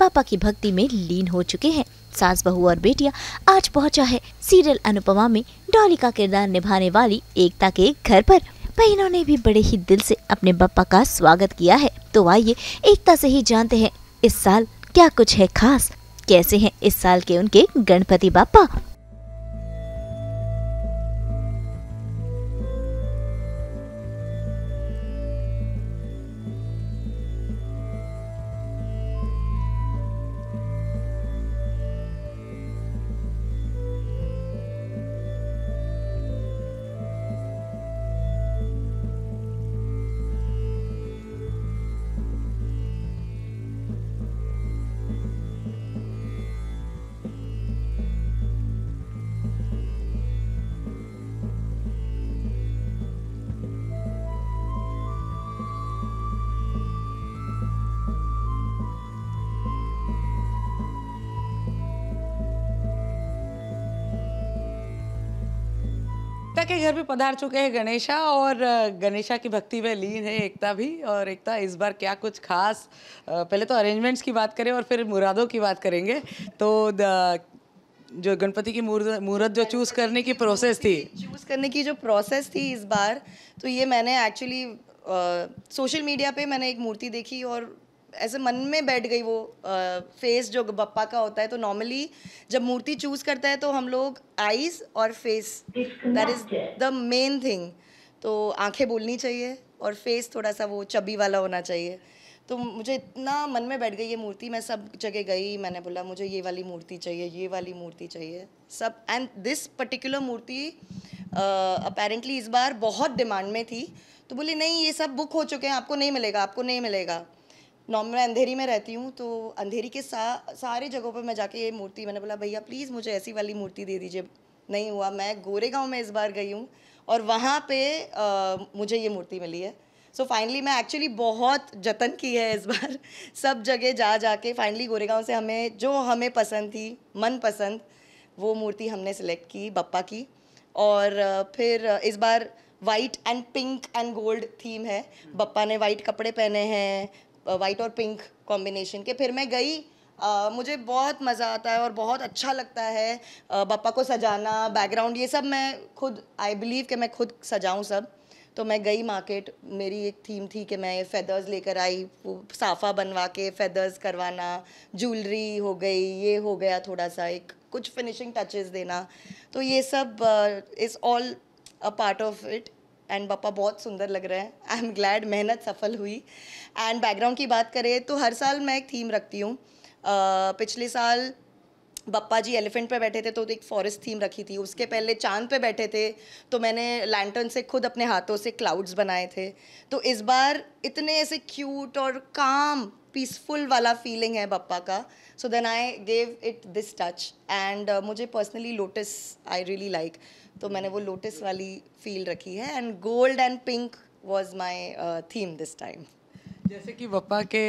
पापा की भक्ति में लीन हो चुके हैं सास बहू और बेटिया आज पहुंचा है सीरियल अनुपमा में डॉली का किरदार निभाने वाली एकता के घर पर बहनों ने भी बड़े ही दिल से अपने पापा का स्वागत किया है तो आइए एकता से ही जानते हैं इस साल क्या कुछ है खास कैसे हैं इस साल के उनके गणपति बापा एकता के घर भी पधार चुके हैं गणेशा और गणेशा की भक्ति में लीन है एकता भी और एकता इस बार क्या कुछ खास पहले तो अरेंजमेंट्स की बात करें और फिर मुरादों की बात करेंगे तो जो गणपति की मूर्त जो चूज़ करने की प्रोसेस थी चूज़ करने की जो प्रोसेस थी इस बार तो ये मैंने एक्चुअली सोशल मीडिया पे मैंने एक मूर्ति देखी और ऐसे मन में बैठ गई वो फेस जो बप्पा का होता है तो नॉर्मली जब मूर्ति चूज करता है तो हम लोग आईज और face that is the main thing तो आंखें बोलनी चाहिए और फेस थोड़ा सा वो चबी वाला होना चाहिए तो मुझे इतना मन में बैठ गई ये मूर्ति मैं सब जगह गई मैंने बोला मुझे ये वाली मूर्ति चाहिए ये वाली मूर्ति चाहिए सब एंड दिस पर्टिकुलर मूर्ति अपेरेंटली इस बार बहुत डिमांड में थी तो बोली नहीं ये सब बुक हो चुके हैं आपको नहीं मिलेगा आपको नहीं मिलेगा नॉर्मल मैं अंधेरी में रहती हूँ तो अंधेरी के सा, सारे जगहों पर मैं जाके ये मूर्ति मैंने बोला भैया प्लीज़ मुझे ऐसी वाली मूर्ति दे दीजिए नहीं हुआ मैं गोरेगांव में इस बार गई हूँ और वहाँ पे आ, मुझे ये मूर्ति मिली है सो so फाइनली मैं एक्चुअली बहुत जतन की है इस बार सब जगह जा जा के फाइनली गोरेगांव से हमें जो हमें पसंद थी मन पसंद वो मूर्ति हमने सेलेक्ट की बप्पा की और फिर इस बार white and pink and gold theme है बप्पा ने वाइट कपड़े पहने हैं वाइट और पिंक कॉम्बिनेशन के फिर मैं गई Uh, मुझे बहुत मज़ा आता है और बहुत अच्छा लगता है uh, पापा को सजाना बैकग्राउंड ये सब मैं खुद आई बिलीव कि मैं खुद सजाऊं सब तो मैं गई मार्केट मेरी एक थीम थी कि मैं फेदर्स लेकर आई वो साफ़ा बनवा के फेदर्स करवाना ज्वेलरी हो गई ये हो गया थोड़ा सा एक कुछ फिनिशिंग टचेस देना तो ये सब is all a part of it and पापा बहुत सुंदर लग रहे हैं आई एम ग्लैड मेहनत सफल हुई एंड बैकग्राउंड की बात करें तो हर साल मैं एक थीम रखती हूँ पिछले साल पप्पा जी एलिफेंट पे बैठे थे तो एक फॉरेस्ट थीम रखी थी उसके पहले चांद पे बैठे थे तो मैंने लैंटर्न से खुद अपने हाथों से क्लाउड्स बनाए थे तो इस बार इतने ऐसे क्यूट और काम पीसफुल वाला फीलिंग है पप्पा का so then I gave it this touch and मुझे personally lotus I really like तो मैंने वो लोटस वाली फील रखी है and gold and pink was my theme this time जैसे कि वप्पा के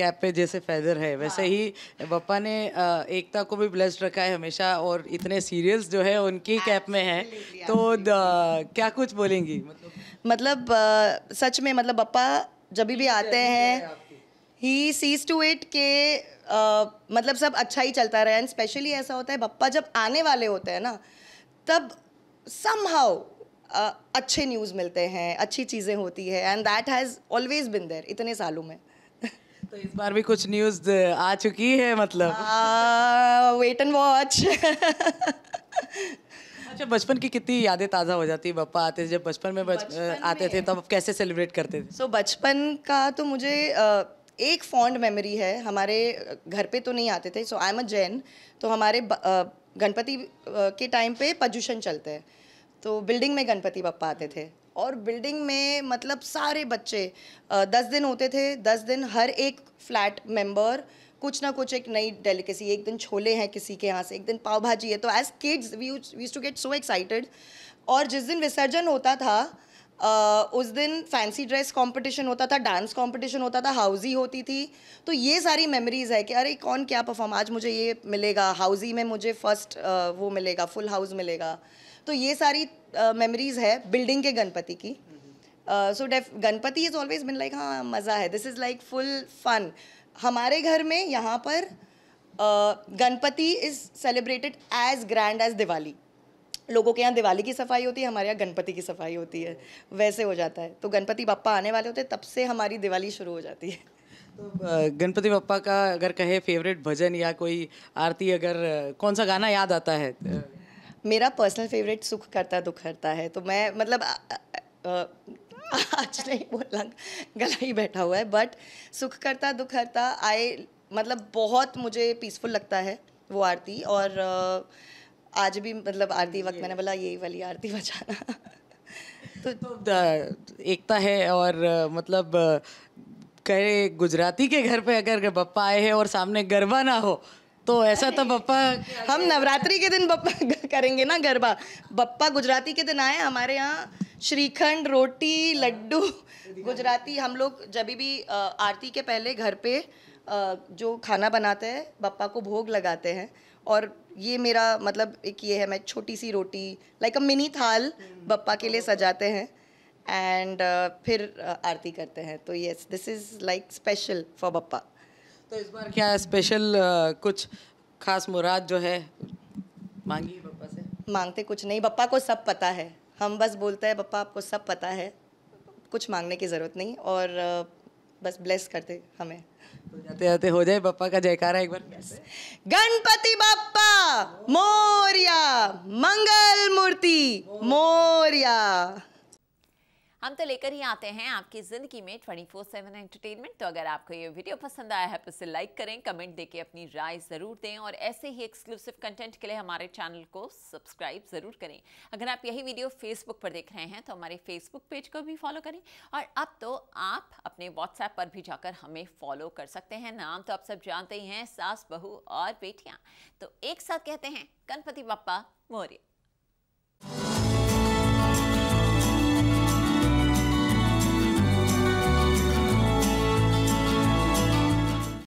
कैप पे जैसे फैदर है वैसे हाँ। ही वप्पा ने आ, एकता को भी ब्लेस्ड रखा है हमेशा और इतने सीरियल्स जो है उनकी कैप में है तो क्या कुछ बोलेंगी मतलब, मतलब सच में मतलब पप्पा जब भी आते हैं ही सीज टू इट के मतलब सब अच्छा ही चलता रहे एंड स्पेशली ऐसा होता है पप्पा जब आने वाले होते हैं ना तब सम हाउ अच्छे न्यूज़ मिलते हैं अच्छी चीज़ें होती है and that has always been there इतने सालों में तो इस बार भी कुछ न्यूज़ आ चुकी है मतलब वेट एंड वॉच अच्छा बचपन की कितनी यादें ताज़ा हो जाती है पापा आते जब बचपन में बच, आते थे तब तो कैसे सेलिब्रेट करते थे सो so, बचपन का तो मुझे एक फॉन्ड मेमोरी है हमारे घर पे तो नहीं आते थे सो आई एम अ जैन तो हमारे गणपति के टाइम पे पजूशन चलते हैं तो बिल्डिंग में गणपति बप्पा आते थे और बिल्डिंग में मतलब सारे बच्चे दस दिन होते थे दस दिन हर एक फ्लैट मेंबर कुछ ना कुछ एक नई डेलिकेसी एक दिन छोले हैं किसी के यहाँ से एक दिन पाव भाजी है तो as kids we used to get so excited और जिस दिन विसर्जन होता था Uh, उस दिन फैंसी ड्रेस कंपटीशन होता था डांस कंपटीशन होता था हाउजी होती थी तो ये सारी मेमोरीज है कि अरे कौन क्या परफॉर्म आज मुझे ये मिलेगा हाउजी में मुझे फर्स्ट uh, वो मिलेगा फुल हाउस मिलेगा तो ये सारी मेमोरीज है बिल्डिंग के गणपति की सो डेफ Ganpati is always been like हाँ मज़ा है this is like full fun हमारे घर में यहाँ पर Ganpati is celebrated as grand as Diwali लोगों के यहाँ दिवाली की सफाई होती है हमारे यहाँ गणपति की सफाई होती है वैसे हो जाता है तो गणपति बापा आने वाले होते हैं तब से हमारी दिवाली शुरू हो जाती है तो गणपति बापा का अगर कहे फेवरेट भजन या कोई आरती अगर कौन सा गाना याद आता है मेरा पर्सनल फेवरेट सुख करता दुख करता है तो मैं मतलब आ, आ, आ, आज नहीं बोलना गला ही बैठा हुआ है बट सुख करता दुख करता आई मतलब बहुत मुझे पीसफुल लगता है वो आरती और आज भी मतलब आरती वक्त मैंने बोला यही वाली आरती बजाना तो, तो एकता है और मतलब कहे गुजराती के घर पे अगर बप्पा आए हैं और सामने गरबा ना हो तो ऐसा तो बप्पा हम नवरात्रि के दिन बप्पा करेंगे ना गरबा बप्पा गुजराती के दिन आए हमारे यहाँ श्रीखंड रोटी लड्डू गुजराती हम लोग जब भी आरती के पहले घर पे जो खाना बनाते हैं बप्पा को भोग लगाते हैं और ये मेरा मतलब एक ये है मैं छोटी सी रोटी लाइक अ मिनी थाल हम्म। बप्पा के लिए सजाते हैं एंड फिर आरती करते हैं तो yes this is like special for Bappa तो इस बार क्या स्पेशल कुछ खास मुराद जो है मांगी पप्पा से मांगते कुछ नहीं पप्पा को सब पता है हम बस बोलते हैं पप्पा आपको सब पता है कुछ मांगने की ज़रूरत नहीं और बस ब्लेस करते हमें तो जाते जाते हो जाए पप्पा का जयकारा एक बार गणपति बापा मोरिया मंगल मूर्ति मोरिया हम तो लेकर ही आते हैं आपकी ज़िंदगी में 24/7 एंटरटेनमेंट तो अगर आपको ये वीडियो पसंद आया है तो इसे लाइक करें कमेंट देके अपनी राय ज़रूर दें और ऐसे ही एक्सक्लूसिव कंटेंट के लिए हमारे चैनल को सब्सक्राइब ज़रूर करें अगर आप यही वीडियो फेसबुक पर देख रहे हैं तो हमारे फेसबुक पेज को भी फॉलो करें और अब तो आप अपने व्हाट्सएप पर भी जाकर हमें फॉलो कर सकते हैं नाम तो आप सब जानते ही हैं सास बहू और बेटियाँ तो एक साथ कहते हैं गणपति बापा मौर्य